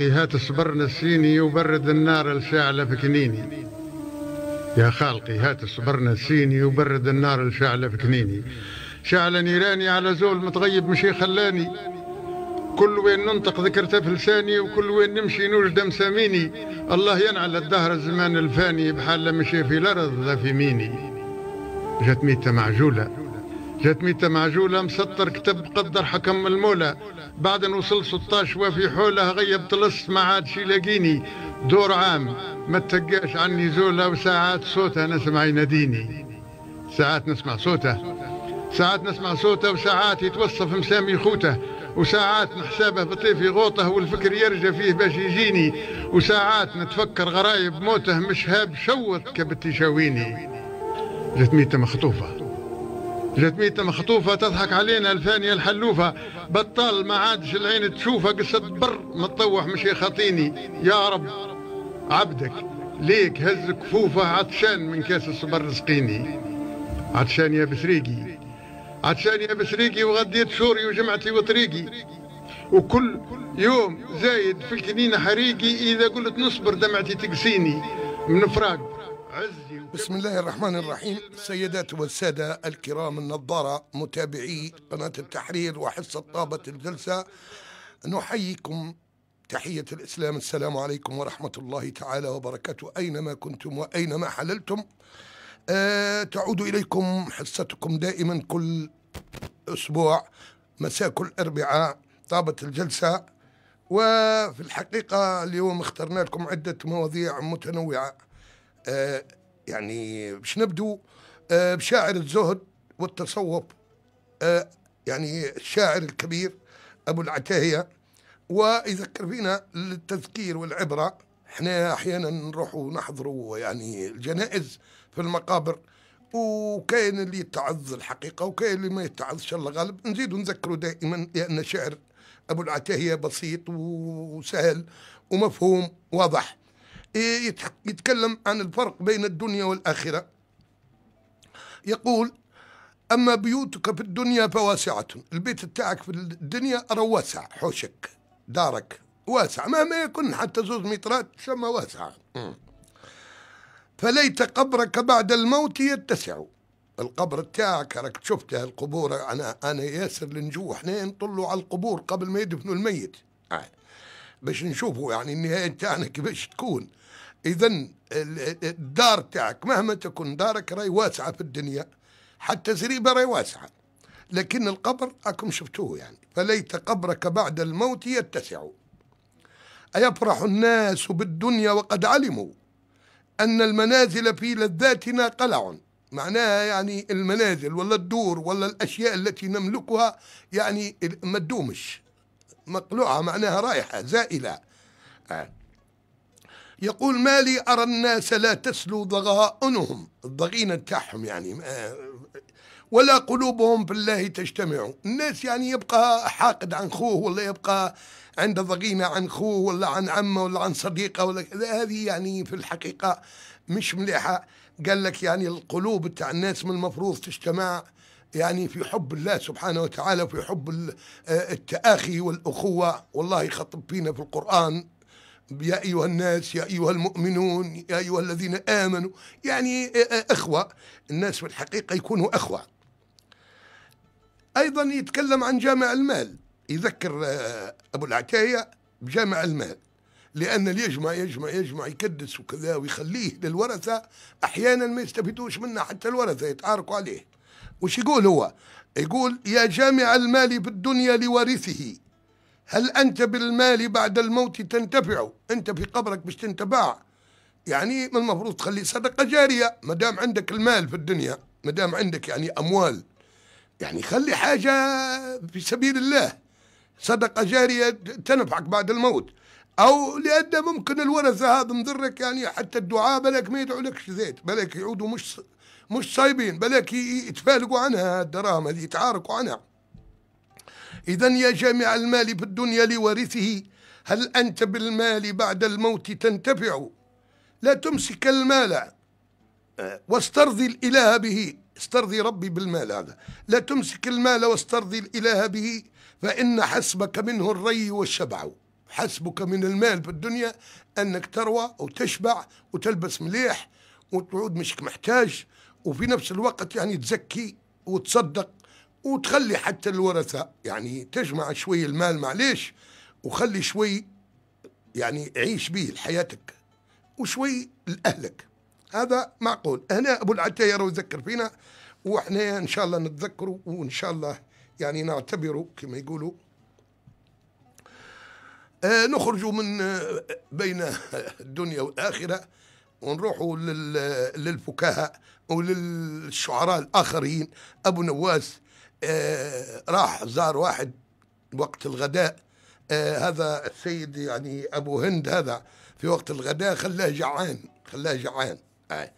خالقي هات صبرنا السيني وبرد النار الشاعلة في كنيني يا خالقي هات صبرنا نسيني وبرد النار الشاعلة في كنيني شعل نيراني على زول متغيب مشي خلاني كل وين ننطق ذكرته في لساني وكل وين نمشي نوجد مساميني الله ينعل الدهر الزمان الفاني بحال مشي في الارض لا في ميني جات ميتة معجولة 300 معجولة مسطر كتب قدر حكم المولى بعد ان وصل 16 وفي حوله غيب طلس ما عادش يلاقيني دور عام ما تلقاش عني زولة وساعات صوتها نسمع يناديني ساعات نسمع صوته ساعات نسمع صوته وساعات يتوصف مسامي خوته وساعات نحسابه بطيفي غوطه والفكر يرجى فيه باش يجيني وساعات نتفكر غرايب موته مش هاب شوت كبت يشاويني ميتة مخطوفه 300 مخطوفة تضحك علينا الفانية الحلوفة بطال ما عادش العين تشوفها قصة بر متطوح مش خاطيني يا رب عبدك ليك هز كفوفه عطشان من كاس الصبر رزقيني عطشان يا بسريقي عطشان يا بسريقي وغديت شوري وجمعتي وطريقي وكل يوم زايد في الكنينة حريقي إذا قلت نصبر دمعتي تقسيني من فراق بسم الله الرحمن الرحيم السيدات والسادة الكرام النظارة متابعي قناة التحرير وحصة طابة الجلسة نحييكم تحية الإسلام السلام عليكم ورحمة الله تعالى وبركاته أينما كنتم وأينما حللتم أه تعود إليكم حصتكم دائما كل أسبوع مساء كل أربعاء طابة الجلسة وفي الحقيقة اليوم اخترنا لكم عدة مواضيع متنوعة آه، يعني باش نبدو آه، بشاعر الزهد والتصوف آه، يعني الشاعر الكبير أبو العتاهية ويذكر فينا للتذكير والعبرة احنا أحيانا نروحوا نحضروا يعني الجنائز في المقابر وكاين اللي يتعظ الحقيقة وكاين اللي ما يتعظش الله غالب نزيدوا نذكره دائما لأن شعر أبو العتاهية بسيط وسهل ومفهوم واضح إيه، يتكلم عن الفرق بين الدنيا والآخرة يقول أما بيوتك في الدنيا فواسعة البيت تاعك في الدنيا أرى واسع حوشك دارك واسع مهما يكن حتى زوز مترات تسمى واسعة فليت قبرك بعد الموت يتسع القبر تاعك راك شفته القبور انا انا ياسر نجوا حنا نطلوا على القبور قبل ما يدفنوا الميت باش نشوفوا يعني النهايه تاعنا كيفاش تكون اذا الدار تاعك مهما تكون دارك راي واسعه في الدنيا حتى زريبه راي واسعه لكن القبر راكم شفتوه يعني فليت قبرك بعد الموت يتسع أيفرح الناس بالدنيا وقد علموا أن المنازل في لذاتنا قلع معناها يعني المنازل ولا الدور ولا الأشياء التي نملكها يعني ما تدومش مقلوعة معناها رايحة زائلة آه. يقول مالي أرى الناس لا تسلو ضغائنهم الضغينة تاعهم يعني آه، ولا قلوبهم بالله تجتمع الناس يعني يبقى حاقد عن خوه ولا يبقى عنده ضغينة عن خوه ولا عن عمه ولا عن صديقه ولا هذه يعني في الحقيقة مش مليحة قال لك يعني القلوب تاع الناس من المفروض تجتمع يعني في حب الله سبحانه وتعالى وفي حب آه، التآخي والأخوة والله يخطب فينا في القرآن يا أيها الناس يا أيها المؤمنون يا أيها الذين آمنوا يعني آه، آه، أخوة الناس في الحقيقة يكونوا أخوة أيضا يتكلم عن جامع المال يذكر أبو العتاية بجامع المال لأن اللي يجمع يجمع يجمع يكدس وكذا ويخليه للورثة أحيانا ما يستفيدوش منه حتى الورثة يتعاركوا عليه وش يقول هو يقول يا جامع المال بالدنيا لوارثه هل أنت بالمال بعد الموت تنتفع أنت في قبرك باش تنتبع يعني من المفروض تخلي صدقة جارية ما دام عندك المال في الدنيا ما دام عندك يعني أموال يعني خلي حاجة في سبيل الله صدقة جارية تنفعك بعد الموت أو لأن ممكن الورثة هذا مضرك يعني حتى الدعاء بلك ما يدعوا لكش زيت بلك يعودوا مش مش صايبين بلاك يتفالقوا عنها الدراهم هذه يتعاركوا عنها إذا يا جامع المال في الدنيا لوارثه هل أنت بالمال بعد الموت تنتفع لا تمسك المال واسترضي الإله به استرضي ربي بالمال هذا لا تمسك المال واسترضي الإله به فإن حسبك منه الري والشبع حسبك من المال في الدنيا أنك تروى وتشبع وتلبس مليح وتعود مش محتاج وفي نفس الوقت يعني تزكي وتصدق وتخلي حتى الورثة يعني تجمع شوي المال معليش وخلي شوي يعني عيش به لحياتك وشوي لأهلك هذا معقول هنا أبو العتير يذكر فينا وإحنا إن شاء الله نتذكره وإن شاء الله يعني نعتبره كما يقولوا آه نخرج من آه، بين الدنيا والآخرة ونروحوا للفكاهة وللشعراء الآخرين أبو نواس آه، راح زار واحد وقت الغداء آه، هذا السيد يعني أبو هند هذا في وقت الغداء خلاه جعان خلاه جعان آه،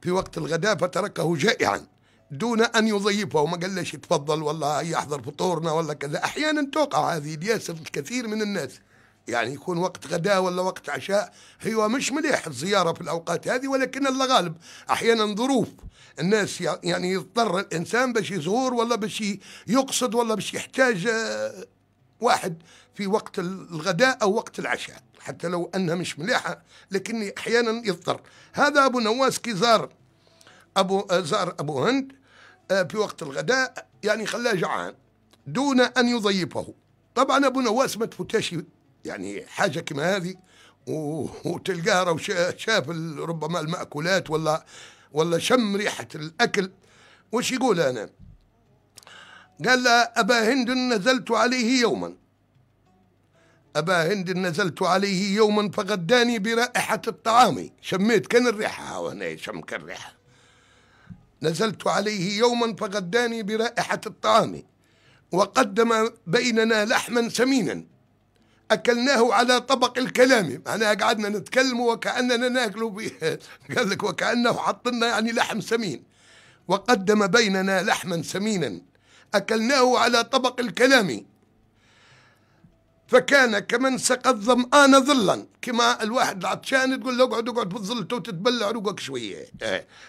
في وقت الغداء فتركه جائعا دون أن يضيفه وما قال ليش تفضل والله يحضر فطورنا ولا كذا أحيانا توقع هذه ياسر الكثير من الناس يعني يكون وقت غداء ولا وقت عشاء هي أيوة، مش مليح الزيارة في الأوقات هذه ولكن الله غالب أحيانا ظروف الناس يعني يضطر الإنسان باش يزور ولا باش يقصد ولا باش يحتاج آه، واحد في وقت الغداء أو وقت العشاء حتى لو أنها مش مليحة لكن أحيانا يضطر هذا أبو نواس كي زار أبو آه، زار أبو هند آه، في وقت الغداء يعني خلاه جعان دون أن يضيفه طبعا أبو نواس ما تفوتاش يعني حاجه كما هذه وتلقاه شاف ربما المأكولات ولا ولا شم ريحة الأكل وش يقول أنا قال له أبا هند نزلت عليه يوما أبا هند نزلت عليه يوما فغداني برائحة الطعام شميت كان الريحة هنا شم كان الريحة نزلت عليه يوما فغداني برائحة الطعام وقدم بيننا لحما سمينا أكلناه على طبق الكلام معناها قعدنا نتكلم وكأننا ناكل به قال لك وكأنه حط لنا يعني لحم سمين وقدم بيننا لحما سمينا أكلناه على طبق الكلام فكان كمن سقى الظمآن ظلا كما الواحد العطشان تقول له اقعد اقعد بالظل تو تتبلع روقك شوية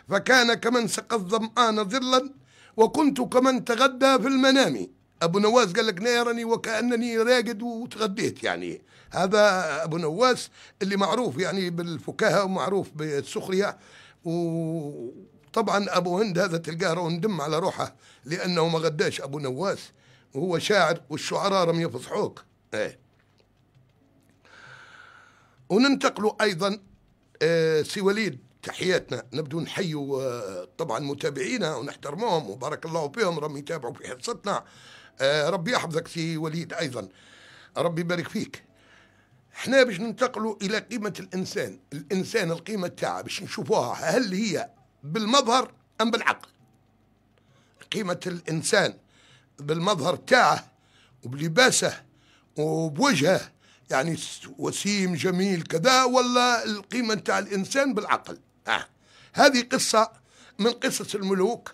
فكان كمن سقى الظمآن ظلا وكنت كمن تغدى في المنام ابو نواس قال لك نيرني وكانني راقد وتغديت يعني هذا ابو نواس اللي معروف يعني بالفكاهه ومعروف بالسخريه وطبعا ابو هند هذا تلقاه راهو ندم على روحه لانه ما غداش ابو نواس وهو شاعر والشعراء رم يفصحوك ايه وننتقل ايضا آه سي وليد تحياتنا نبدو نحيوا آه، طبعا متابعينا ونحترمهم وبارك الله فيهم رم يتابعوا في حصتنا آه، ربي يحفظك سي وليد ايضا ربي يبارك فيك احنا باش ننتقلوا الى قيمه الانسان الانسان القيمه تاعها باش نشوفوها هل هي بالمظهر ام بالعقل قيمه الانسان بالمظهر تاعه وبلباسه وبوجهه يعني وسيم جميل كذا ولا القيمه تاع الانسان بالعقل آه. هذه قصه من قصص الملوك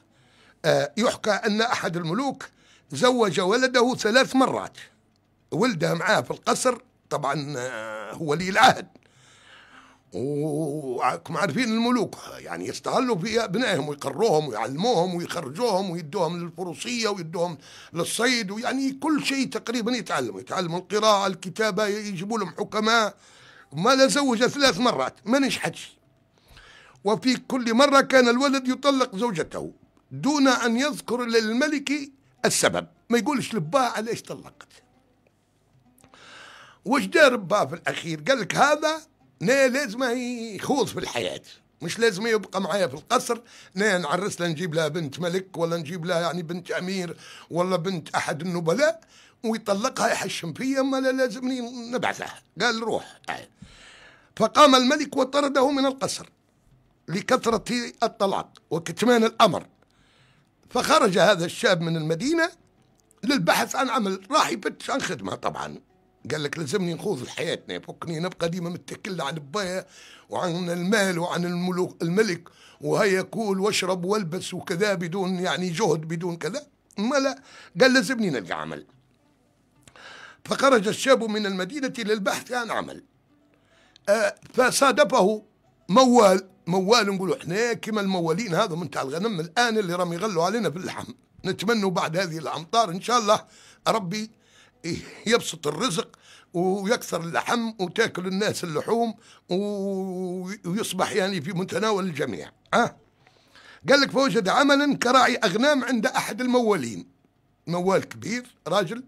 آه يحكى ان احد الملوك زوج ولده ثلاث مرات ولده معاه في القصر طبعا آه، هو ولي العهد وكم عارفين الملوك يعني يستهلوا في ابنائهم ويقروهم ويعلموهم ويخرجوهم ويدوهم للفروسيه ويدوهم للصيد ويعني كل شيء تقريبا يتعلموا يتعلموا القراءه الكتابه يجيبوا لهم حكماء ما لا زوج ثلاث مرات ما نجحتش وفي كل مره كان الولد يطلق زوجته دون ان يذكر للملك السبب ما يقولش لباه ليش طلقت وش دار باه في الاخير قال لك هذا نا لازم يخوض في الحياه مش لازم يبقى معايا في القصر نا نعرس له نجيب لها بنت ملك ولا نجيب لها يعني بنت امير ولا بنت احد النبلاء ويطلقها يحشم فيا ما لا لازمني نبعثها قال روح آه. فقام الملك وطرده من القصر لكثرة الطلاق وكتمان الأمر فخرج هذا الشاب من المدينة للبحث عن عمل راح يفتش عن خدمة طبعا قال لك لازمني نخوض حياتنا فكني نبقى ديما متكل عن البايا وعن المال وعن الملوك الملك وهيا كول واشرب والبس وكذا بدون يعني جهد بدون كذا ما لا قال لازمني نلقى عمل فخرج الشاب من المدينة للبحث عن عمل آه، فصادفه موال موال نقولوا احنا كما الموالين هذا من تاع الغنم الان اللي راهم يغلوا علينا في اللحم نتمنوا بعد هذه الامطار ان شاء الله ربي يبسط الرزق ويكثر اللحم وتاكل الناس اللحوم ويصبح يعني في متناول الجميع أه؟ قال لك فوجد عملا كراعي اغنام عند احد الموالين موال كبير راجل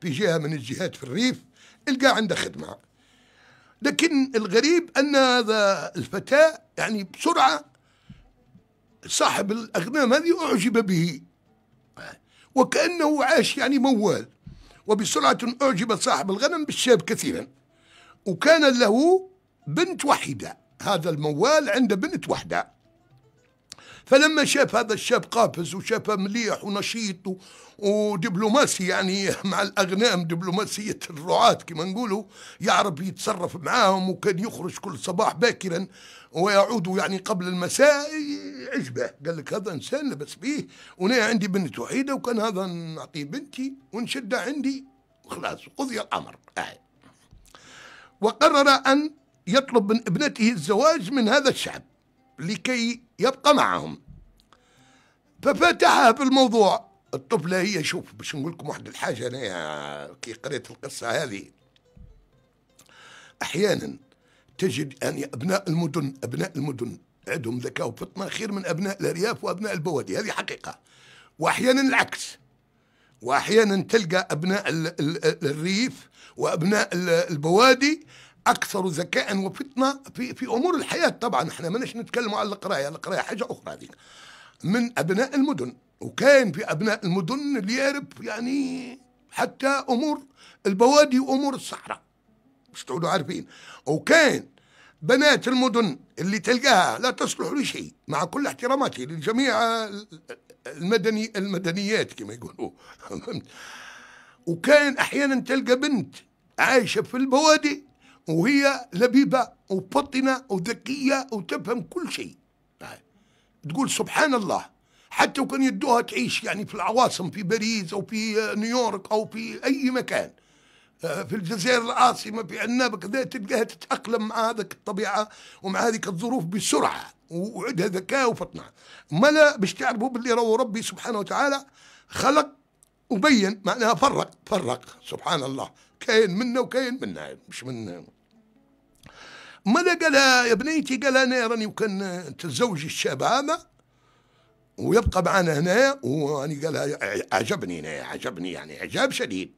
في جهه من الجهات في الريف القى عنده خدمه لكن الغريب أن هذا الفتى يعني بسرعة صاحب الأغنام هذه أعجب به وكأنه عاش يعني موال وبسرعة أعجب صاحب الغنم بالشاب كثيرا وكان له بنت واحدة هذا الموال عنده بنت واحدة فلما شاف هذا الشاب قافز وشافه مليح ونشيط ودبلوماسي يعني مع الأغنام دبلوماسية الرعاة كما نقولوا يعرف يتصرف معاهم وكان يخرج كل صباح باكرا ويعود يعني قبل المساء عجبه قال لك هذا إنسان لبس به وأنا عندي بنت وحيدة وكان هذا نعطيه بنتي ونشدها عندي وخلاص قضي الأمر آه. وقرر أن يطلب من ابنته الزواج من هذا الشعب لكي يبقى معهم في بالموضوع الطفله هي شوف باش نقول لكم واحد الحاجه انا كي قريت القصه هذه احيانا تجد يعني ابناء المدن ابناء المدن عندهم ذكاء وفطنه خير من ابناء الارياف وابناء البوادي هذه حقيقه واحيانا العكس واحيانا تلقى ابناء الريف وابناء البوادي اكثر ذكاء وفطنه في في امور الحياه طبعا احنا ماناش نتكلموا على القرايه القرايه حاجه اخرى هذيك من ابناء المدن وكان في ابناء المدن اللي يعرف يعني حتى امور البوادي وامور الصحراء باش تقولوا عارفين وكان بنات المدن اللي تلقاها لا تصلح لشيء مع كل احتراماتي للجميع المدني المدنيات كما يقولوا وكان احيانا تلقى بنت عايشه في البوادي وهي لبيبة وفطنة وذكية وتفهم كل شيء طيب. تقول سبحان الله حتى لو كان يدوها تعيش يعني في العواصم في باريس أو في نيويورك أو في أي مكان آه، في الجزائر العاصمة في عنابة كذا تلقاها تتأقلم مع هذاك الطبيعة ومع هذيك الظروف بسرعة وعندها ذكاء وفطنة ما لا باش تعرفوا باللي راهو ربي سبحانه وتعالى خلق وبين معناها فرق فرق سبحان الله كاين منا وكاين منا مش من ماذا قالها يا بنيتي قال انا راني وكان تتزوجي الشاب هذا ويبقى معنا هنا واني قالها عجبني هنا عجبني يعني اعجاب شديد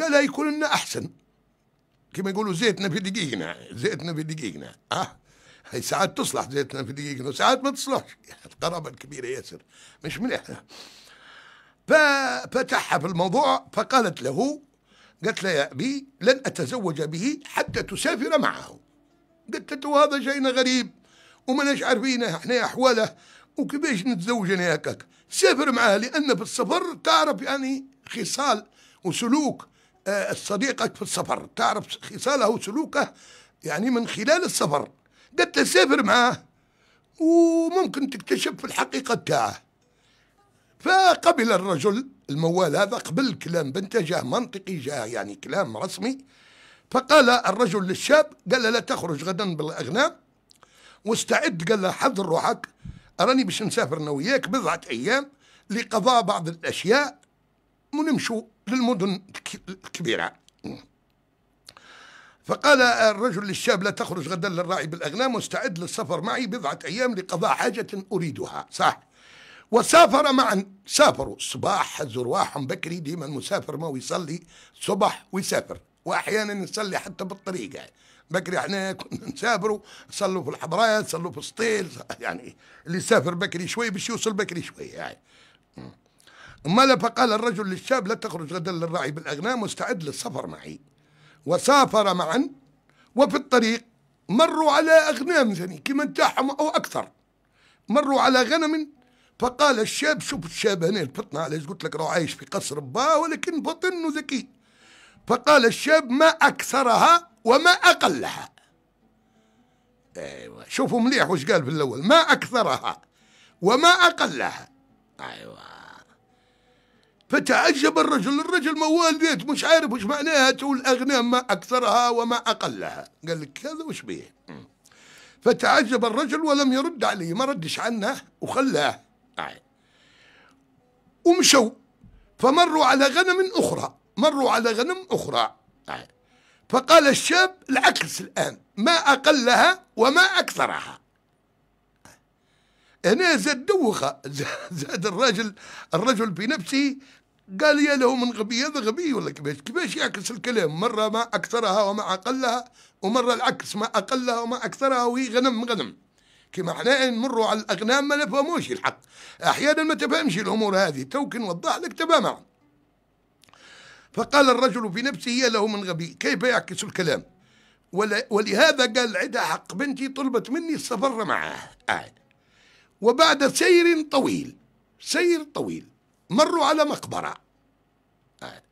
قالها يكون لنا احسن كما يقولوا زيتنا في دقيقنا زيتنا في دقيقنا اه هي ساعات تصلح زيتنا في دقيقنا وساعات ما تصلحش القرابه الكبيره ياسر مش مليحه ففتحها في الموضوع فقالت له قالت له يا أبي لن أتزوج به حتى تسافر معه قلت له هذا شيء غريب ومناش عارفين احنا أحواله وكيفاش نتزوج أنا هكاك سافر معه لأن في السفر تعرف يعني خصال وسلوك آه، صديقك في السفر تعرف خصاله وسلوكه يعني من خلال السفر قالت له سافر معاه وممكن تكتشف في الحقيقة تاعه فقبل الرجل الموال هذا قبل كلام بنته جاه منطقي جاه يعني كلام رسمي فقال الرجل للشاب قال لا تخرج غدا بالاغنام واستعد قال له حضر روحك راني باش نسافر انا وياك بضعه ايام لقضاء بعض الاشياء ونمشوا للمدن الكبيره فقال الرجل للشاب لا تخرج غدا للراعي بالاغنام واستعد للسفر معي بضعه ايام لقضاء حاجه اريدها صح وسافر معا سافروا صباح رواحهم بكري ديما المسافر ما يصلي صبح ويسافر واحيانا نصلي حتى بالطريق يعني بكري احنا كنا نسافروا صلوا في الحضرات صلوا في السطيل يعني اللي يسافر بكري شوي باش يوصل بكري شوي يعني أما فقال الرجل للشاب لا تخرج غدا للراعي بالأغنام مستعد للسفر معي وسافر معا وفي الطريق مروا على أغنام زني كما نتاعهم أو أكثر مروا على غنم فقال الشاب شوف الشاب هنا الفطنة علاش قلت لك راه عايش في قصر با ولكن بطن ذكي فقال الشاب ما أكثرها وما أقلها أيوة شوفوا مليح وش قال في الأول ما أكثرها وما أقلها أيوة فتعجب الرجل الرجل موال بيت مش عارف وش معناها تقول أغنام ما أكثرها وما أقلها قال لك هذا وش بيه فتعجب الرجل ولم يرد عليه ما ردش عنه وخلاه ومشوا فمروا على غنم أخرى مروا على غنم أخرى فقال الشاب العكس الآن ما أقلها وما أكثرها هنا زاد دوخة زاد الرجل الرجل بنفسه قال يا له من غبي هذا غبي ولا كيفاش كيفاش يعكس الكلام مرة ما أكثرها وما أقلها ومرة العكس ما أقلها وما أكثرها وهي غنم غنم كما احنا نمروا على الاغنام ما نفهموش الحق احيانا ما تفهمش الامور هذه توك نوضح لك تفهمها فقال الرجل في نفسه يا له من غبي كيف يعكس الكلام ولهذا قال عدا حق بنتي طلبت مني السفر معها آه. وبعد سير طويل سير طويل مروا على مقبرة آه.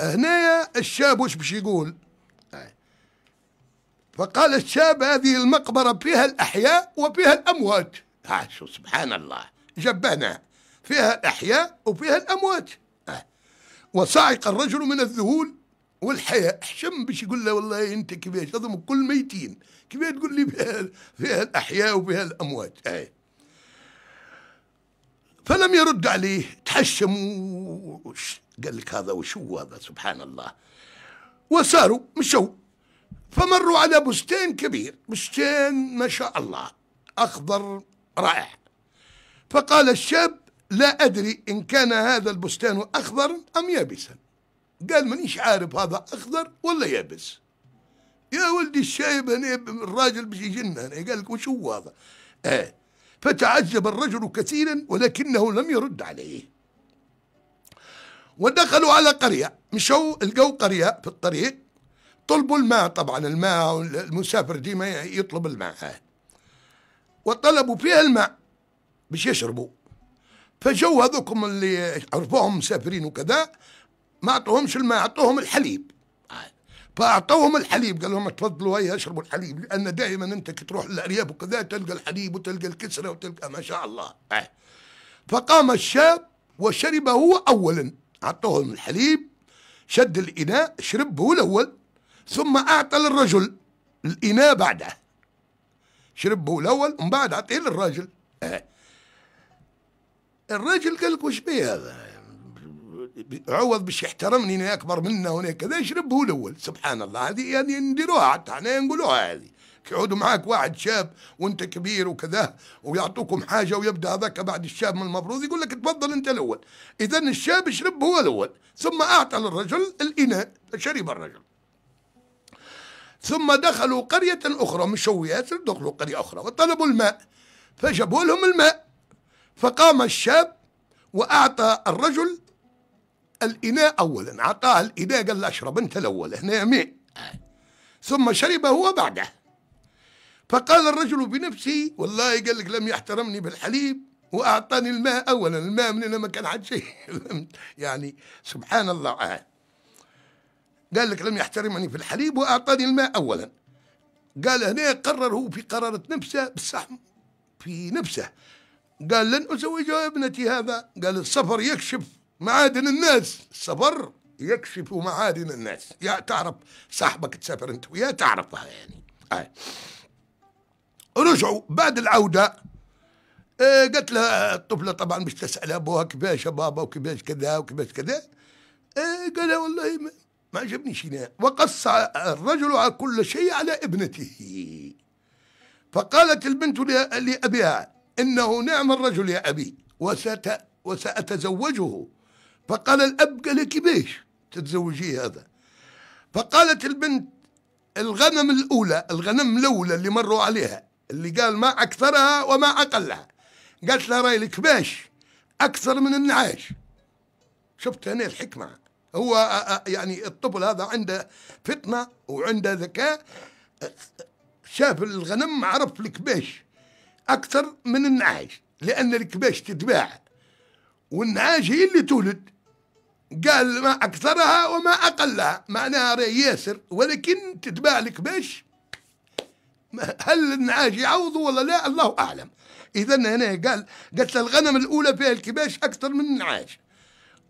هنا الشاب وش باش يقول فقال الشاب هذه المقبرة فيها الأحياء وفيها الأموات عاشوا آه، سبحان الله جبانة فيها الأحياء وفيها الأموات آه. وصعق الرجل من الذهول والحياء حشم باش يقول له والله انت كيفاش هذم كل ميتين كيفاش تقول لي فيها, فيها الاحياء وفيها الاموات اي آه. فلم يرد عليه تحشم قال لك هذا وشو هذا سبحان الله وساروا مشوا فمروا على بستان كبير بستان ما شاء الله أخضر رائع فقال الشاب لا أدري إن كان هذا البستان أخضر أم يابسا قال مانيش عارف هذا أخضر ولا يابس يا ولدي الشايب هنا الراجل بيجينا هنا قال لك وش هو هذا آه فتعجب الرجل كثيرا ولكنه لم يرد عليه ودخلوا على قرية مشوا لقوا قرية في الطريق طلبوا الماء طبعا الماء المسافر ديما يطلب الماء وطلبوا فيها الماء باش يشربوا فجو هذوكم اللي عرفوهم مسافرين وكذا ما اعطوهمش الماء اعطوهم الحليب فاعطوهم الحليب قال لهم تفضلوا هيا اشربوا الحليب لان دائما انت كي تروح للارياف وكذا تلقى الحليب وتلقى الكسره وتلقى ما شاء الله فقام الشاب وشرب هو اولا اعطوهم الحليب شد الاناء شربه الاول ثم أعطى للرجل الإناء بعده شربه الأول ومن بعد أعطيه للراجل الراجل إيه. قال لك وش بيه هذا عوض باش يحترمني انا اكبر منه وانا كذا يشربه الاول سبحان الله هذه هذه يعني نديروها حتى احنا نقولوها هذه يعود معاك واحد شاب وانت كبير وكذا ويعطوكم حاجه ويبدا هذاك بعد الشاب من المفروض يقول لك تفضل انت الاول اذا الشاب شرب هو الاول ثم اعطى للرجل الاناء شرب الرجل ثم دخلوا قرية أخرى مش ياسر دخلوا قرية أخرى وطلبوا الماء فجابوا لهم الماء فقام الشاب وأعطى الرجل الإناء أولا أعطاه الإناء قال له أشرب أنت الأول هنا ماء ثم شرب هو بعده فقال الرجل بنفسه والله قال لك لم يحترمني بالحليب وأعطاني الماء أولا الماء من ما كان حد شيء يعني سبحان الله آه. قال لك لم يحترمني في الحليب وأعطاني الماء أولا قال هنا قرر هو في قرارة نفسه بصح في نفسه قال لن ازوج ابنتي هذا قال السفر يكشف معادن الناس السفر يكشف معادن الناس يا تعرف صاحبك تسافر انت ويا تعرفها يعني آه. رجعوا بعد العودة آه قالت لها الطفلة طبعا مش تسأل أبوها كيفاش يا بابا وكيفاش كذا وكيفاش كذا آه قالها والله ما عجبني شيء وقص الرجل على كل شيء على ابنته فقالت البنت لأبيها إنه نعم الرجل يا أبي وست وسأتزوجه فقال الأب قال لك بيش تتزوجيه هذا فقالت البنت الغنم الأولى الغنم الأولى اللي مروا عليها اللي قال ما أكثرها وما أقلها قالت لها راي الكباش أكثر من النعاش شفت هنا الحكمة هو يعني الطفل هذا عنده فطنة وعنده ذكاء شاف الغنم عرف الكباش اكثر من النعاش لان الكباش تتباع والنعاش هي اللي تولد قال ما اكثرها وما اقلها معناها راي ياسر ولكن تتباع الكباش هل النعاش يعوض ولا لا الله اعلم اذا هنا قال قالت الغنم الاولى فيها الكباش اكثر من النعاش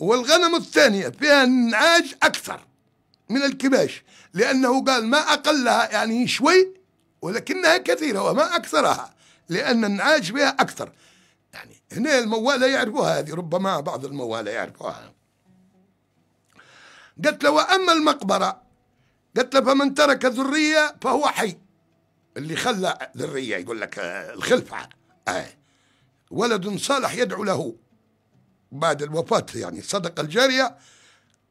والغنم الثانية فيها النعاج أكثر من الكباش لأنه قال ما أقلها يعني شوي ولكنها كثيرة وما أكثرها لأن النعاج فيها أكثر يعني هنا الموالة يعرفوها هذه ربما بعض الموالة يعرفوها قلت له وأما المقبرة قلت له فمن ترك ذرية فهو حي اللي خلى ذرية يقول لك الخلفة آه. ولد صالح يدعو له بعد الوفاة يعني صدقة الجارية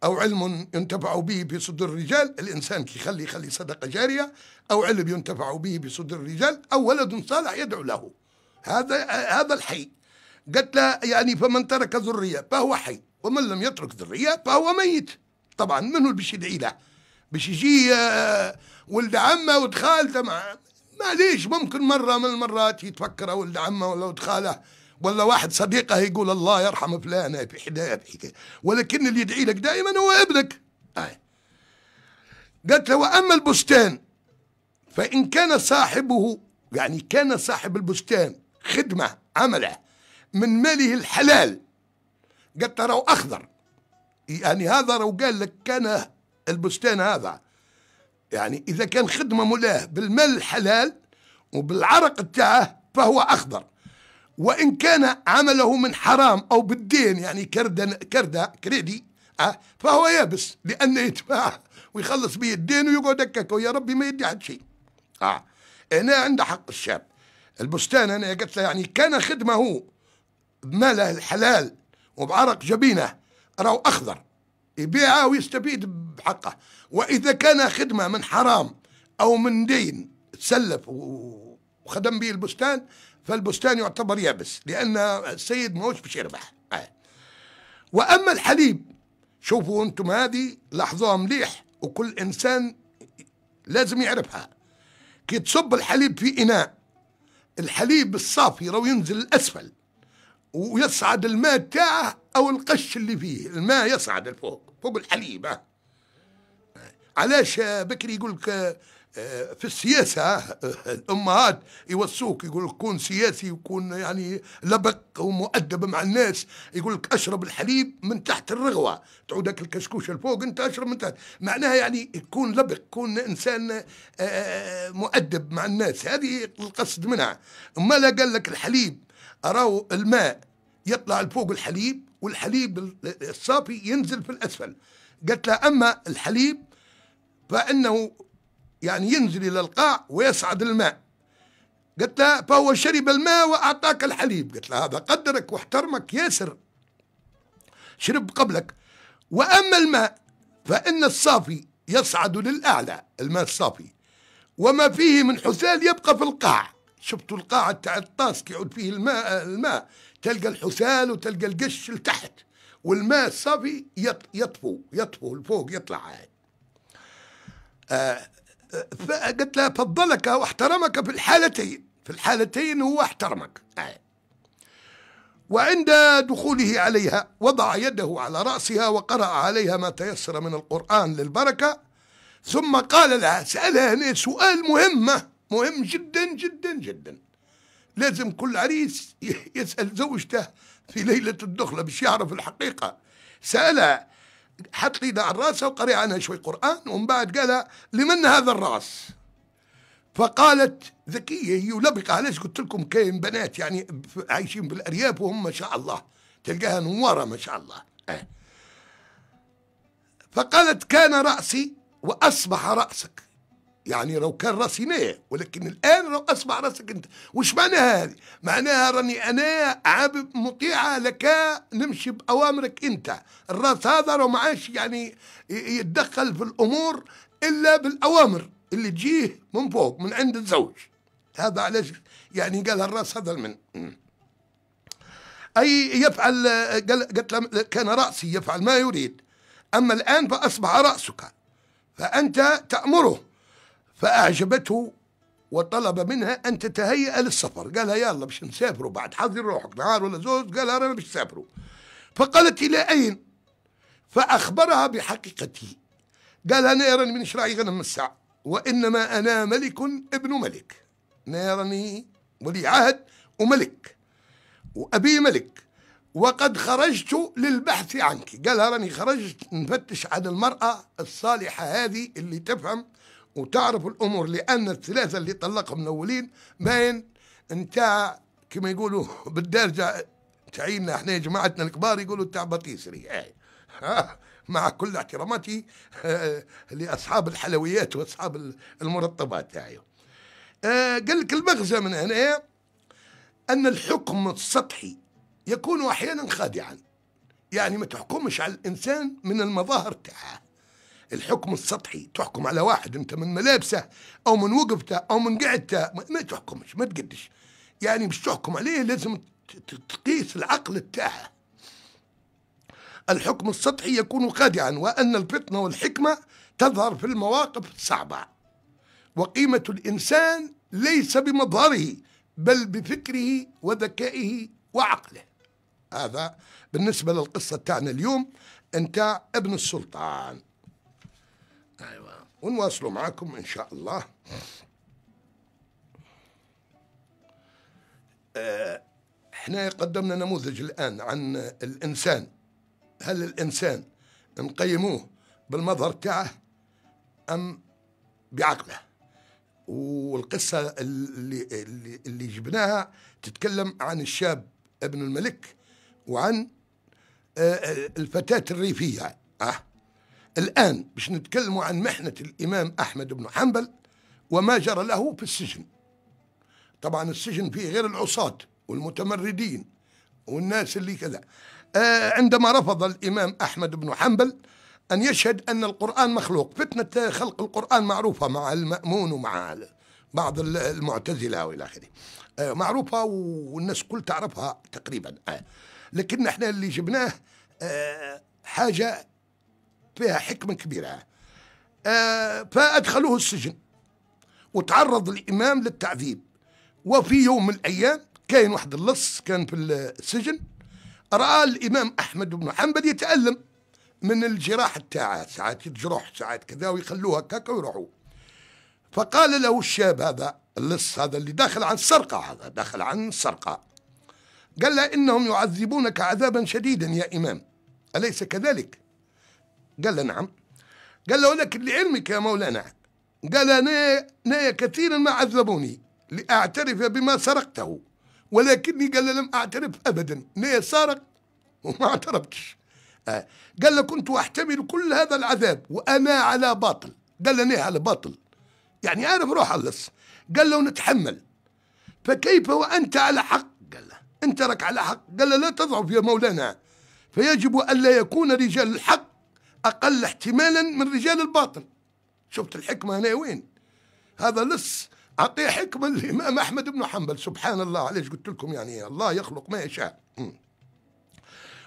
أو علم ينتفع به في صدور الرجال الإنسان كي يخلي يخلي صدقة جارية أو علم ينتفع به في صدور الرجال أو ولد صالح يدعو له هذا هذا الحي قلت له يعني فمن ترك ذرية فهو حي ومن لم يترك ذرية فهو ميت طبعا منو اللي باش يدعي له باش يجي آه، ولد عمه ولد خالته معليش ممكن مرة من المرات يتفكر ولد عمه ولا ولد خاله ولا واحد صديقه يقول الله يرحم فلان في حدا ولكن اللي يدعي لك دائما هو ابنك آه. قالت له وأما البستان فإن كان صاحبه يعني كان صاحب البستان خدمة عمله من ماله الحلال قالت له أخضر يعني هذا لو قال لك كان البستان هذا يعني إذا كان خدمة ملاه بالمال الحلال وبالعرق تاعه فهو أخضر وإن كان عمله من حرام أو بالدين يعني كردة كردة كريدي أه فهو يابس لأنه يدفع ويخلص به الدين ويقعد هكاك ويا ربي ما يدي حد شيء أه هنا عنده حق الشاب البستان أنا قلت له يعني كان خدمه بماله الحلال وبعرق جبينه راهو أخضر يبيعه ويستفيد بحقه وإذا كان خدمة من حرام أو من دين تسلف و وخدم به البستان فالبستان يعتبر يابس لأن السيد ماهوش باش يربح آه. وأما الحليب شوفوا أنتم هذه لاحظوها مليح وكل إنسان لازم يعرفها كي تصب الحليب في إناء الحليب الصافي راهو ينزل الأسفل ويصعد الماء تاعه أو القش اللي فيه الماء يصعد لفوق فوق الحليب آه. علاش بكري يقول لك آه، في السياسة آه، الأمهات يوصوك يقول لك كون سياسي وكون يعني لبق ومؤدب مع الناس يقول لك أشرب الحليب من تحت الرغوة تعودك الكشكوش الفوق أنت أشرب من تحت معناها يعني يكون لبق كون إنسان آه، مؤدب مع الناس هذه القصد منها أما لا قال لك الحليب أراه الماء يطلع لفوق الحليب والحليب الصافي ينزل في الأسفل قالت له أما الحليب فإنه يعني ينزل إلى القاع ويصعد الماء قلت لها فهو شرب الماء وأعطاك الحليب قلت لها هذا قدرك واحترمك ياسر شرب قبلك وأما الماء فإن الصافي يصعد للأعلى الماء الصافي وما فيه من حثال يبقى في القاع شفتوا القاع تاع الطاس يعود فيه الماء الماء تلقى الحثال وتلقى القش لتحت والماء الصافي يطفو يطفو لفوق يطلع عاد آه قلت له فضلك واحترمك في الحالتين في الحالتين هو احترمك وعند دخوله عليها وضع يده على رأسها وقرأ عليها ما تيسر من القرآن للبركة ثم قال لها سألها هنا سؤال مهمة مهم جدا جدا جدا لازم كل عريس يسأل زوجته في ليلة الدخلة باش يعرف الحقيقة سألها حط لي على راسها وقرأ عنها شوي قرآن ومن بعد قال لمن هذا الرأس فقالت ذكية هي ولبقة علاش قلت لكم كاين بنات يعني عايشين بالأرياب وهم ما شاء الله تلقاها نوارة ما شاء الله أه. فقالت كان رأسي وأصبح رأسك يعني لو كان راسي نايم ولكن الآن لو أسمع راسك أنت وش معناها هذه معناها راني أنا عابد مطيعة لك نمشي بأوامرك أنت الراس هذا لو معاش يعني يتدخل في الأمور إلا بالأوامر اللي تجيه من فوق من عند الزوج هذا علاش يعني قالها الراس هذا من أي يفعل قالت كان رأسي يفعل ما يريد أما الآن فأصبح رأسك فأنت تأمره فأعجبته وطلب منها أن تتهيأ للسفر قالها يلا باش نسافروا بعد حاضر روحك نهار ولا زوج قالها رانا باش نسافروا فقالت إلى أين فأخبرها بحقيقتي قال أنا راني من شراعي غنم الساعة وإنما أنا ملك ابن ملك أنا راني ولي عهد وملك وأبي ملك وقد خرجت للبحث عنك قال راني خرجت نفتش عن المرأة الصالحة هذه اللي تفهم وتعرف الامور لان الثلاثه اللي طلقهم الاولين باين انت كما يقولوا بالدرجه تعينا احنا جماعتنا الكبار يقولوا تاع بطيسري اه مع كل احتراماتي آه، لاصحاب الحلويات واصحاب المرطبات اه قال لك المغزى من هنا ان الحكم السطحي يكون احيانا خادعا يعني ما تحكمش على الانسان من المظاهر تاعه الحكم السطحي تحكم على واحد انت من ملابسه او من وقفته او من قعدته ما تحكمش ما تقدش يعني مش تحكم عليه لازم تقيس العقل بتاعه الحكم السطحي يكون خادعا وان الفطنه والحكمه تظهر في المواقف الصعبه وقيمه الانسان ليس بمظهره بل بفكره وذكائه وعقله هذا بالنسبه للقصه تاعنا اليوم انت ابن السلطان ايوه ونواصلوا معاكم ان شاء الله آه، احنا قدمنا نموذج الان عن الانسان هل الانسان نقيموه بالمظهر تاعه ام بعقله والقصه اللي اللي, اللي جبناها تتكلم عن الشاب ابن الملك وعن آه، آه، الفتاه الريفيه اه الآن باش نتكلموا عن محنة الإمام أحمد بن حنبل وما جرى له في السجن طبعا السجن فيه غير العصاة والمتمردين والناس اللي كذا آه عندما رفض الإمام أحمد بن حنبل أن يشهد أن القرآن مخلوق فتنة خلق القرآن معروفة مع المأمون ومع بعض المعتزلة وإلى آخره آه معروفة والناس كل تعرفها تقريبا آه لكن احنا اللي جبناه آه حاجة فيها حكمة كبيرة آه، فأدخلوه السجن وتعرض الإمام للتعذيب وفي يوم من الأيام كاين واحد اللص كان في السجن رأى الإمام أحمد بن حنبل يتألم من الجراح تاعه ساعات يتجرح ساعات كذا ويخلوه هكاك ويروحوا فقال له الشاب هذا اللص هذا اللي داخل عن السرقة هذا داخل عن السرقة قال له إنهم يعذبونك عذابا شديدا يا إمام أليس كذلك قال له نعم قال له لك لعلمك يا مولانا قال أنا, أنا كثيرا ما عذبوني لأعترف بما سرقته ولكني قال له لم أعترف أبدا أنا سارق وما اعترفتش آه. قال له كنت أحتمل كل هذا العذاب وأنا على باطل قال له أنا على باطل يعني عارف روح اللص قال له نتحمل فكيف وأنت على حق قال له أنت راك على حق قال له لا تضعف يا مولانا فيجب ألا يكون رجال الحق أقل احتمالا من رجال الباطن شفت الحكمة هنا وين هذا لص أعطيه حكمة الإمام أحمد بن حنبل سبحان الله علاش قلت لكم يعني الله يخلق ما يشاء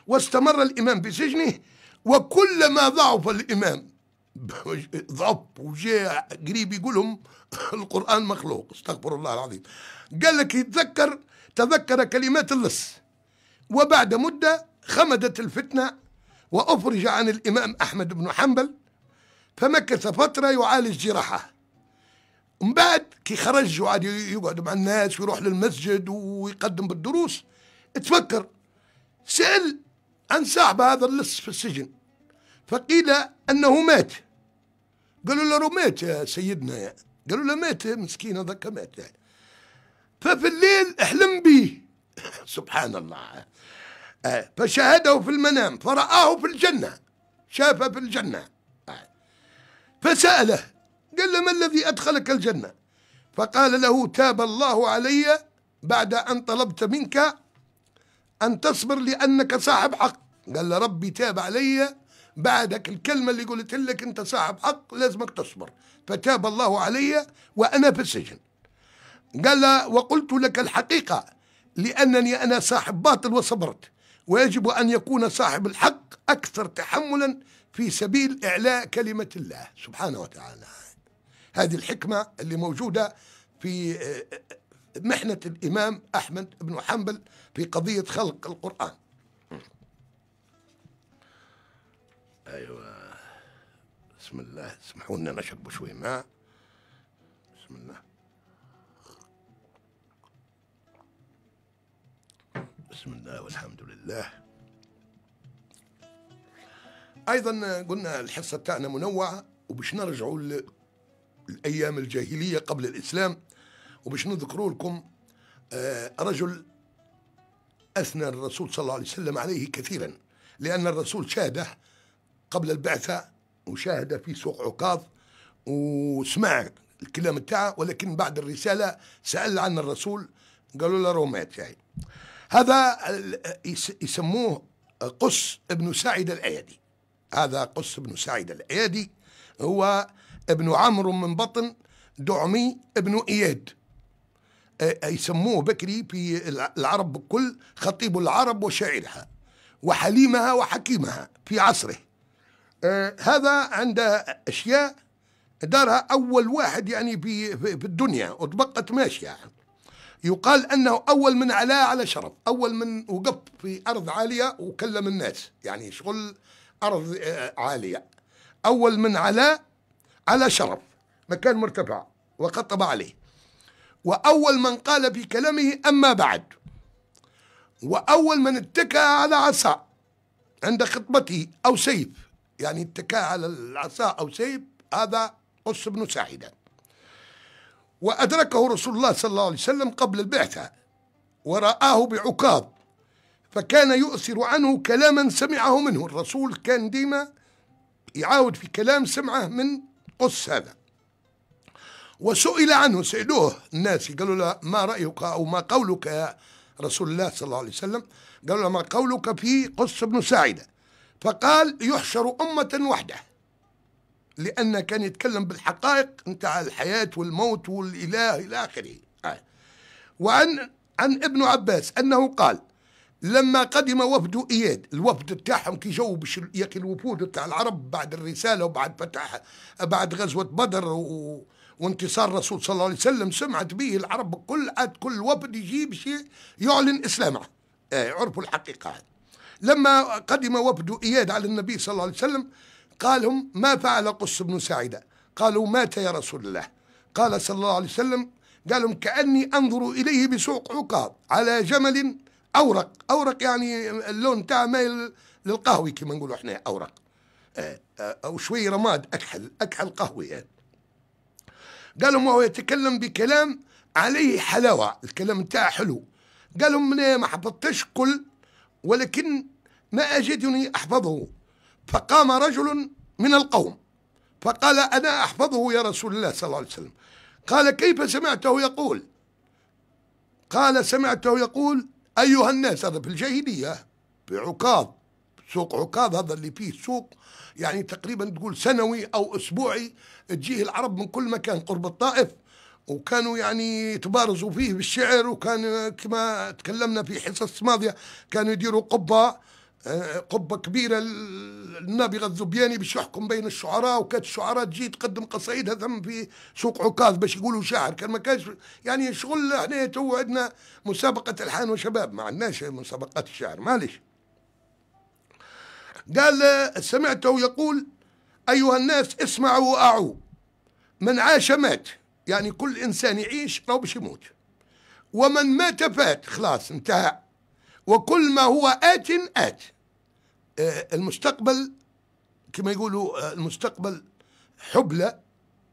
واستمر الإمام بسجنه وكلما ضعف الإمام ضب وجاع قريب يقولهم القرآن مخلوق استغفر الله العظيم قال لك يتذكر تذكر كلمات اللص وبعد مدة خمدت الفتنة وأفرج عن الإمام أحمد بن حنبل فمكث فترة يعالج جراحه من بعد كي خرج وعاد يقعد مع الناس ويروح للمسجد ويقدم بالدروس تفكر سأل عن صاحبه هذا اللص في السجن فقيل أنه مات قالوا له مات يا سيدنا يا. قالوا له مات مسكين هذاك مات يعني. ففي الليل احلم به سبحان الله آه، فشاهده في المنام فرآه في الجنة شافه في الجنة آه. فسأله قال له ما الذي أدخلك الجنة فقال له تاب الله علي بعد أن طلبت منك أن تصبر لأنك صاحب حق قال له ربي تاب علي بعدك الكلمة اللي قلت لك أنت صاحب حق لازمك تصبر فتاب الله علي وأنا في السجن قال وقلت لك الحقيقة لأنني أنا صاحب باطل وصبرت ويجب أن يكون صاحب الحق أكثر تحملا في سبيل إعلاء كلمة الله سبحانه وتعالى هذه الحكمة اللي موجودة في آه، محنة الإمام أحمد بن حنبل في قضية خلق القرآن أيوة بسم الله اسمحوا لنا نشرب شوي ماء بسم الله بسم الله والحمد لله ايضا قلنا الحصه تاعنا منوعه وباش نرجعوا لايام الجاهليه قبل الاسلام وباش نذكروا لكم آه، رجل اثنى الرسول صلى الله عليه وسلم عليه كثيرا لان الرسول شاهده قبل البعثه وشاهده في سوق عكاظ وسمع الكلام بتاعه ولكن بعد الرساله سال عن الرسول قالوا له رومات يعني هذا يسموه قس بن سعد الايادي هذا قس بن سعد الايادي هو ابن عمرو من بطن دعمي ابن إياد يسموه بكري في العرب الكل خطيب العرب وشاعرها وحليمها وحكيمها في عصره هذا عنده أشياء دارها أول واحد يعني في, الدنيا وتبقت ماشية يعني يقال أنه أول من علا على شرف أول من وقف في أرض عالية وكلم الناس يعني شغل أرض آه، عالية أول من علا على شرف مكان مرتفع وخطب عليه وأول من قال في كلامه أما بعد وأول من اتكى على عصا عند خطبته أو سيف يعني اتكى على العصا أو سيف هذا قص بن ساعدان وأدركه رسول الله صلى الله عليه وسلم قبل البعثة ورآه بعكاظ فكان يؤثر عنه كلاما سمعه منه الرسول كان ديما يعاود في كلام سمعه من قس هذا وسئل عنه سئلوه الناس قالوا له ما رأيك أو ما قولك يا رسول الله صلى الله عليه وسلم قالوا له ما قولك في قس بن ساعدة فقال يحشر أمة وحده لأنه كان يتكلم بالحقائق نتاع الحياة والموت والإله إلى آخره آه. وعن عن ابن عباس أنه قال لما قدم وفد اياد الوفد تاعهم كي جاو باش ياك الوفود تاع العرب بعد الرساله وبعد فتح بعد غزوه بدر و... وانتصار الرسول صلى الله عليه وسلم سمعت به العرب كل عاد كل وفد يجي باش يعلن اسلامه يعرفوا آه، الحقيقه هذه لما قدم وفد اياد على النبي صلى الله عليه وسلم قالهم ما فعل قس بن ساعدة قالوا مات يا رسول الله قال صلى الله عليه وسلم قالهم كأني أنظر إليه بسوق عقاب على جمل أورق أورق يعني اللون تاع مايل للقهوي كما نقولوا احنا أورق آه، آه، أو شوي رماد أكحل أكحل قهوي يعني. قالهم وهو يتكلم بكلام عليه حلاوة الكلام تاع حلو قالهم ما حفظتش كل ولكن ما أجدني أحفظه فقام رجل من القوم فقال أنا أحفظه يا رسول الله صلى الله عليه وسلم قال كيف سمعته يقول قال سمعته يقول أيها الناس هذا في الجاهلية في عكاظ سوق عكاظ هذا اللي فيه سوق يعني تقريبا تقول سنوي أو أسبوعي تجيه العرب من كل مكان قرب الطائف وكانوا يعني يتبارزوا فيه بالشعر وكان كما تكلمنا في حصص ماضية كانوا يديروا قبة قبة كبيرة النابغة الذبياني باش يحكم بين الشعراء وكانت الشعراء تجي تقدم قصايدها ثم في سوق عكاظ باش يقولوا شاعر كان ما كانش يعني شغل احنا تو عندنا مسابقة الحان وشباب ما عندناش مسابقات الشعر معلش قال سمعته يقول أيها الناس اسمعوا وأعوا من عاش مات يعني كل إنسان يعيش أو باش يموت ومن مات فات خلاص انتهى وكل ما هو آت آت آه، المستقبل كما يقولوا آه، المستقبل حبلى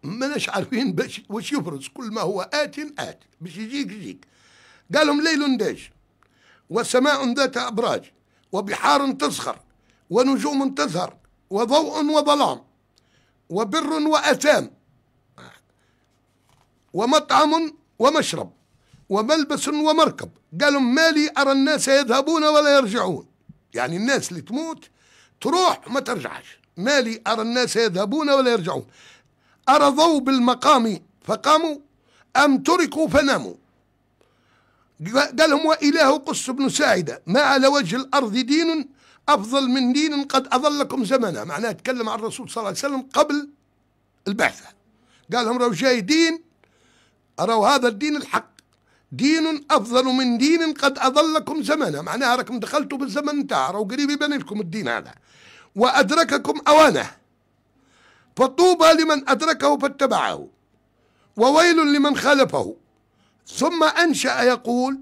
مناش عارفين باش واش يفرز كل ما هو آت آت باش يجيك يجيك قالهم ليل داج وسماء ذات أبراج وبحار تزخر ونجوم تزهر وضوء وظلام وبر وأثام ومطعم ومشرب وملبس ومركب قالهم مالي أرى الناس يذهبون ولا يرجعون يعني الناس اللي تموت تروح ما ترجعش مالي أرى الناس يذهبون ولا يرجعون أرضوا بالمقام فقاموا أم تركوا فناموا قال لهم وإله قس بن ساعدة ما على وجه الأرض دين أفضل من دين قد أظلكم زمنا معناه تكلم عن الرسول صلى الله عليه وسلم قبل البعثة قال لهم جاي دين أروا هذا الدين الحق دين أفضل من دين قد أظلكم زمنا معناها راكم دخلتوا بالزمن نتاع راهو قريب يبان لكم الدين هذا وأدرككم أوانه فطوبى لمن أدركه فاتبعه وويل لمن خالفه ثم أنشأ يقول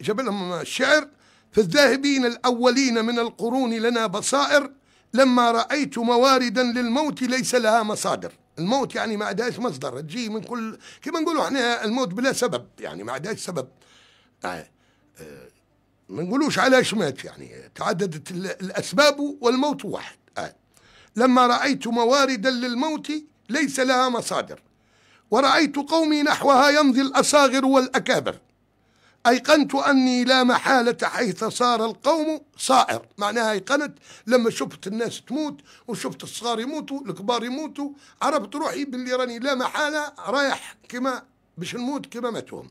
جاب لهم الشعر في الذاهبين الأولين من القرون لنا بصائر لما رأيت مواردا للموت ليس لها مصادر الموت يعني ما عندهاش مصدر تجي من كل كما نقولوا احنا الموت بلا سبب يعني ما عندهاش سبب آه. آه. ما نقولوش علاش مات يعني تعددت الاسباب والموت واحد آه. لما رايت مواردا للموت ليس لها مصادر ورأيت قومي نحوها يمضي الأصاغر والأكابر أيقنت أني لا محالة حيث صار القوم صائر معناها أيقنت لما شفت الناس تموت وشفت الصغار يموتوا الكبار يموتوا عرفت روحي باللي راني لا محالة رايح كما باش نموت كما ماتهم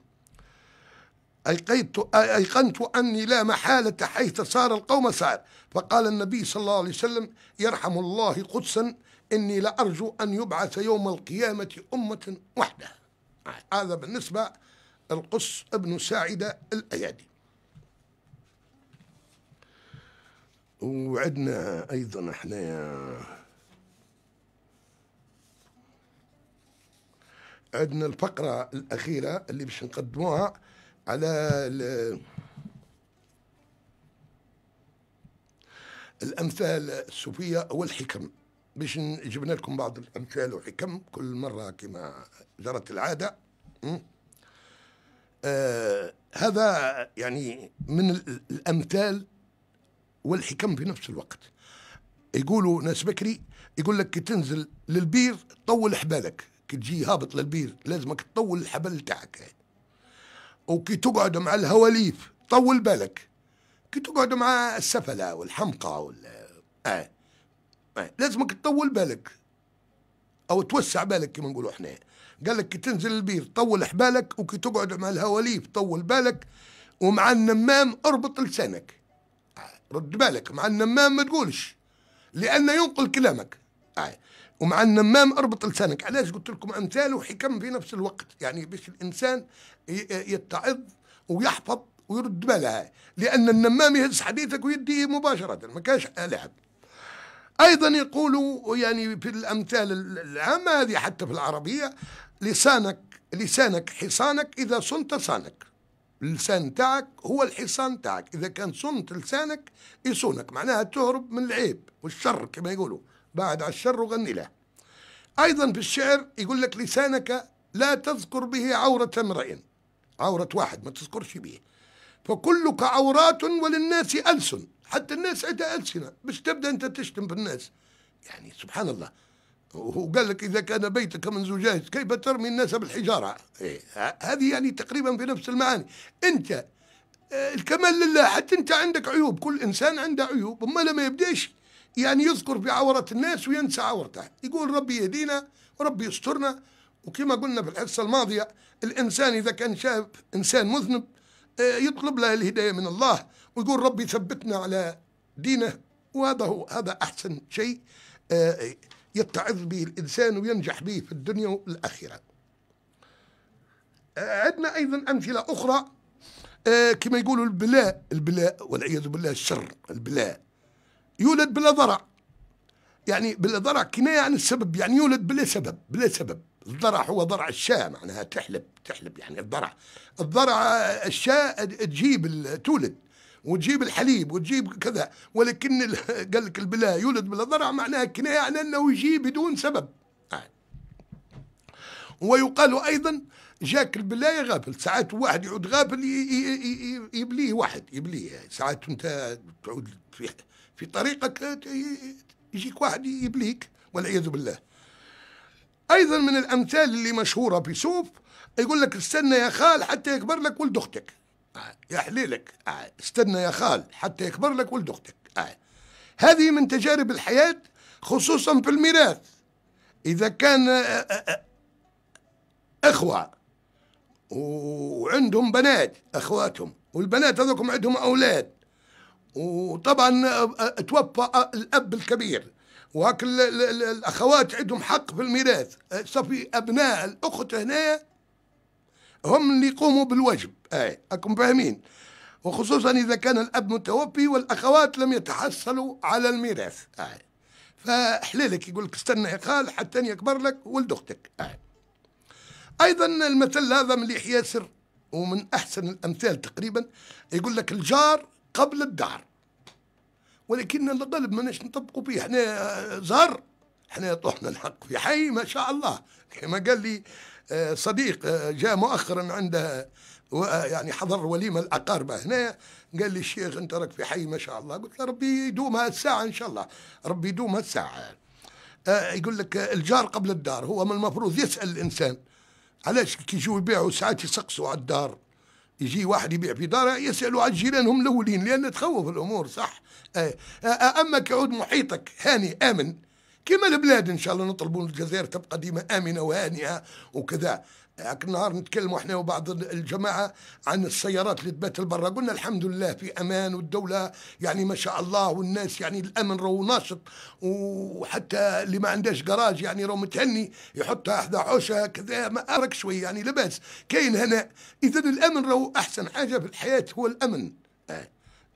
أيقنت, أيقنت أني لا محالة حيث صار القوم صائر فقال النبي صلى الله عليه وسلم يرحم الله قدسا إني لأرجو أن يبعث يوم القيامة أمة وحدة هذا بالنسبة القس ابن ساعدة الأيادي وعدنا أيضا احنا عندنا الفقرة الأخيرة اللي باش نقدموها على الأمثال الصوفية والحكم باش جبنا لكم بعض الأمثال وحكم كل مرة كما جرت العادة م? آه، هذا يعني من الامثال والحكم في نفس الوقت يقولوا ناس بكري يقول لك كي تنزل للبير طول حبالك كي تجي هابط للبير لازمك تطول الحبل تاعك وكي تقعد مع الهواليف طول بالك كي تقعد مع السفله والحمقى وال آه. آه. لازمك تطول بالك او توسع بالك كما نقولوا احنا قال لك كي تنزل البير طول حبالك وكي تقعد مع الهواليف طول بالك ومع النمام اربط لسانك رد بالك مع النمام ما تقولش لانه ينقل كلامك آه. ومع النمام اربط لسانك علاش قلت لكم امثال وحكم في نفس الوقت يعني باش الانسان يتعظ ويحفظ ويرد بالها لان النمام يهز حديثك ويديه مباشره ما كانش لعب أيضا يقول يعني في الأمثال العامة هذه حتى في العربية لسانك لسانك حصانك إذا صنت صانك اللسان تاعك هو الحصان تاعك إذا كان صنت لسانك يصونك معناها تهرب من العيب والشر كما يقولوا بعد على الشر وغني له أيضا في الشعر يقول لك لسانك لا تذكر به عورة امرئ عورة واحد ما تذكرش به فكلك عورات وللناس ألسن حتى الناس عندها ألسنة باش تبدأ أنت تشتم في الناس يعني سبحان الله وقال لك إذا كان بيتك من زجاج كيف ترمي الناس بالحجارة إيه. هذه يعني تقريبا في نفس المعاني أنت آه، الكمال لله حتى أنت عندك عيوب كل إنسان عنده عيوب أما لما يبدأش يعني يذكر في عورة الناس وينسى عورته يقول ربي يهدينا وربي يسترنا وكما قلنا في الحصة الماضية الإنسان إذا كان شاف إنسان مذنب آه، يطلب له الهداية من الله ويقول ربي ثبتنا على دينه وهذا هو هذا أحسن شيء آه، يتعظ به الإنسان وينجح به في الدنيا والآخرة آه، عندنا أيضا أمثلة أخرى آه، كما يقولوا البلاء البلاء والعياذ بالله الشر البلاء يولد بلا ضرع يعني بلا ضرع كناية عن السبب يعني يولد بلا سبب بلا سبب الضرع هو ضرع الشاء معناها تحلب تحلب يعني الضرع الضرع الشاء تجيب تولد وتجيب الحليب وتجيب كذا ولكن قال لك البلا يولد بلا ضرع معناها كناية على أنه يجي بدون سبب آه. ويقال أيضا جاك البلا غافل ساعات واحد يعود غافل يبليه واحد يبليه ساعات أنت تعود في, في طريقك يجيك واحد يبليك والعياذ بالله أيضا من الأمثال اللي مشهورة في سوف يقول لك استنى يا خال حتى يكبر لك ولد أختك آه، يا حليلك آه، استنى يا خال حتى يكبر لك ولد اختك آه، هذه من تجارب الحياة خصوصا في الميراث إذا كان أخوة وعندهم بنات أخواتهم والبنات هذوكم عندهم أولاد وطبعا توفى الأب الكبير وهاك الأخوات عندهم حق في الميراث صفي أبناء الأخت هنا هم اللي يقوموا بالواجب اي راكم فاهمين وخصوصا اذا كان الاب متوفي والاخوات لم يتحصلوا على الميراث اي فحليلك يقول لك استنى يا خال حتى يكبر لك ولد اختك اي ايضا المثل هذا مليح ياسر ومن احسن الامثال تقريبا يقول لك الجار قبل الدار ولكن الغالب ماناش نطبقوا فيه احنا آه، زهر احنا طحنا الحق في حي ما شاء الله كما قال لي صديق آه، جاء مؤخرا عنده آه، يعني حضر وليمه الاقاربه هنا قال لي الشيخ انت راك في حي ما شاء الله قلت له ربي يدوم الساعه ان شاء الله ربي يدوم الساعه آه، يقول لك الجار قبل الدار هو من المفروض يسال الانسان علاش كي يجوا يبيعوا ساعات يسقسوا على الدار يجي واحد يبيع في داره يسالوا على الجيران هم الاولين لان تخوف الامور صح اما كعود محيطك هاني امن كما البلاد ان شاء الله نطلبوا الجزائر تبقى ديما امنه وهانئه وكذا هاك النهار نتكلموا احنا وبعض الجماعه عن السيارات اللي تبات برا قلنا الحمد لله في امان والدوله يعني ما شاء الله والناس يعني الامن رو ناشط وحتى اللي ما عندهاش جراج يعني رو متهني يحطها احدى حوشها كذا ما ارك شوي يعني لباس كاين هنا اذا الامن رو احسن حاجه في الحياه هو الامن آه.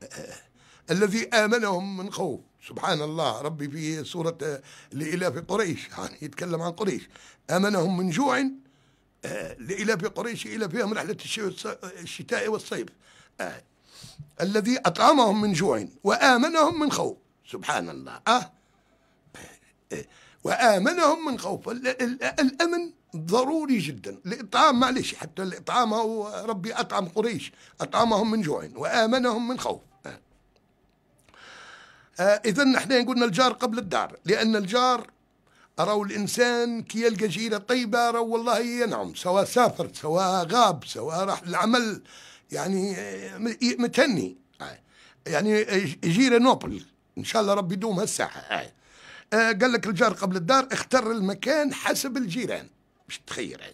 آه. الذي آمنهم من خوف سبحان الله ربي في سورة لإلاف قريش يعني يتكلم عن قريش آمنهم من جوع آه، لإلاف قريش إلى فيهم رحلة الشتاء والصيف آه. الذي أطعمهم من جوع وآمنهم من خوف سبحان الله آه،, آه. وآمنهم من خوف الأمن ضروري جدا الإطعام معلش حتى الإطعام هو ربي أطعم قريش أطعمهم من جوع وآمنهم من خوف آه، اذا احنا قلنا الجار قبل الدار لان الجار راهو الانسان كي يلقى جيره طيبه راهو والله ينعم سواء سافر سواء غاب سواء راح للعمل يعني آه، متهني آه، يعني جيره نوبل ان شاء الله ربي يدوم هالساحه قال لك الجار قبل الدار اختر المكان حسب الجيران مش تخير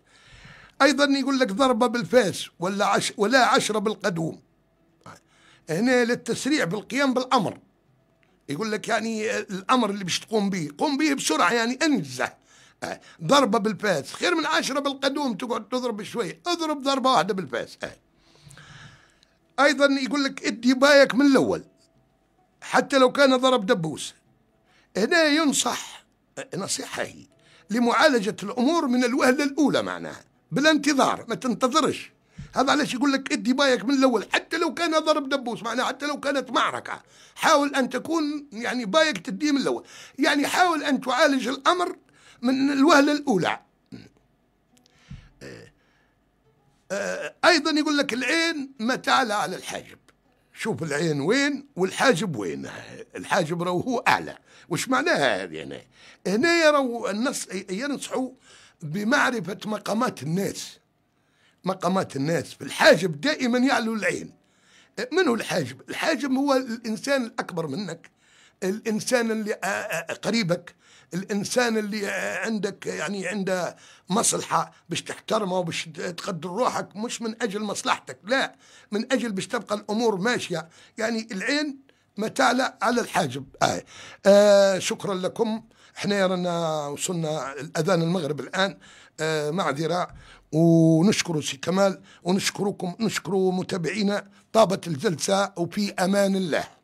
ايضا يقول لك ضربه بالفاس ولا عش ولا عشره بالقدوم هنا للتسريع بالقيام بالامر يقول لك يعني آه، الامر اللي باش تقوم به قوم به بسرعه يعني انجزه آه، ضربه بالباس خير من عشرة بالقدوم تقعد تضرب شوي اضرب ضربه واحده بالباس آه. ايضا يقول لك ادي بايك من الاول حتى لو كان ضرب دبوس هنا ينصح نصيحه هي لمعالجه الامور من الوهله الاولى معناها بالانتظار ما تنتظرش هذا علاش يقول لك ادي بايك من الاول حتى لو كان ضرب دبوس معناها حتى لو كانت معركه حاول ان تكون يعني بايك تديه من الاول يعني حاول ان تعالج الامر من الوهله الاولى آه، آه، ايضا يقول لك العين ما تعلى على الحاجب شوف العين وين والحاجب وين الحاجب راهو هو اعلى وش معناها هذه هنا هنا يروا الناس ينصحوا بمعرفه مقامات الناس مقامات الناس في الحاجب دائما يعلو العين من هو الحاجب؟ الحاجب هو الإنسان الأكبر منك الإنسان اللي قريبك الإنسان اللي عندك يعني عنده مصلحة باش تحترمه وباش تقدر روحك مش من أجل مصلحتك لا من أجل باش تبقى الأمور ماشية يعني العين ما تعلى على الحاجب آه. آه شكرا لكم احنا رانا وصلنا الأذان المغرب الآن آه معذرة ونشكر سي كمال ونشكركم نشكر متابعينا طابت الجلسة وفي أمان الله